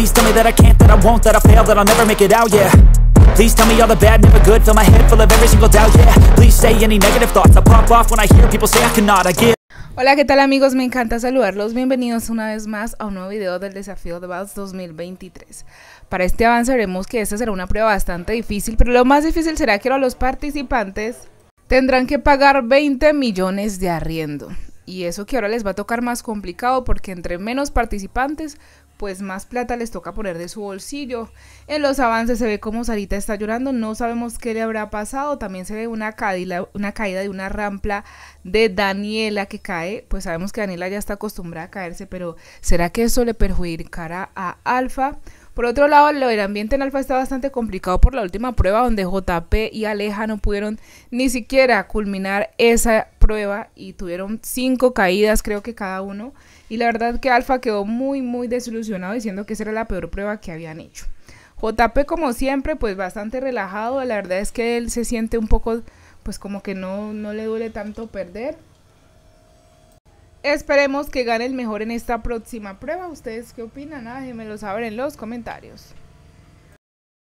Hola, ¿qué tal amigos? Me encanta saludarlos. Bienvenidos una vez más a un nuevo video del desafío de BAS 2023. Para este avance veremos que esta será una prueba bastante difícil, pero lo más difícil será que los participantes tendrán que pagar 20 millones de arriendo. Y eso que ahora les va a tocar más complicado porque entre menos participantes, pues más plata les toca poner de su bolsillo. En los avances se ve como Sarita está llorando, no sabemos qué le habrá pasado, también se ve una caída, una caída de una rampla de Daniela que cae, pues sabemos que Daniela ya está acostumbrada a caerse, pero ¿será que eso le perjudicará a Alfa? Por otro lado, el ambiente en Alfa está bastante complicado por la última prueba donde JP y Aleja no pudieron ni siquiera culminar esa y tuvieron cinco caídas, creo que cada uno. Y la verdad que Alfa quedó muy, muy desilusionado diciendo que esa era la peor prueba que habían hecho. JP, como siempre, pues bastante relajado. La verdad es que él se siente un poco, pues como que no, no le duele tanto perder. Esperemos que gane el mejor en esta próxima prueba. ¿Ustedes qué opinan? me lo saben en los comentarios.